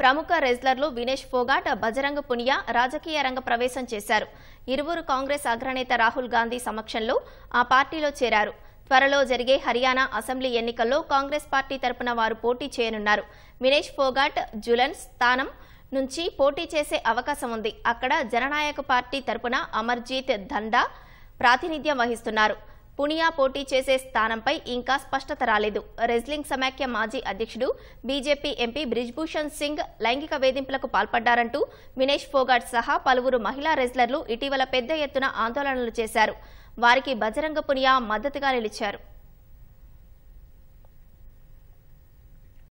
ప్రముఖ రెజ్లర్లు వినేష్ ఫోగాట్ బజరంగ పునియా రాజకీయ రంగ ప్రవేశం చేశారు ఇరువురు కాంగ్రెస్ అగ్రనేత రాహుల్ గాంధీ సమక్షంలో ఆ పార్టీలో చేరారు త్వరలో జరిగే హర్యానా అసెంబ్లీ ఎన్నికల్లో కాంగ్రెస్ పార్టీ తరపున వారు పోటీ చేయనున్నారు వినేష్ ఫోగాట్ జులన్ స్థానం నుంచి పోటీ చేసే అవకాశం ఉంది అక్కడ జననాయక పార్టీ తరపున అమర్జీత్ దండా ప్రాతినిధ్యం వహిస్తున్నారు పునియా పోటీ చేసే స్థానంపై ఇంకా స్పష్టత రాలేదు రెజ్లింగ్ సమాఖ్య మాజీ అధ్యక్షుడు బీజేపీ ఎంపీ బ్రిజ్భూషణ్ సింగ్ లైంగిక వేధింపులకు పాల్పడ్డారంటూ వినేష్ ఫోగాట్ సహా పలువురు మహిళా రెజ్లర్లు ఇటీవల పెద్ద ఎత్తున ఆందోళనలు చేశారు వారికి బజరంగ పునియా మద్దతుగా నిలిచారు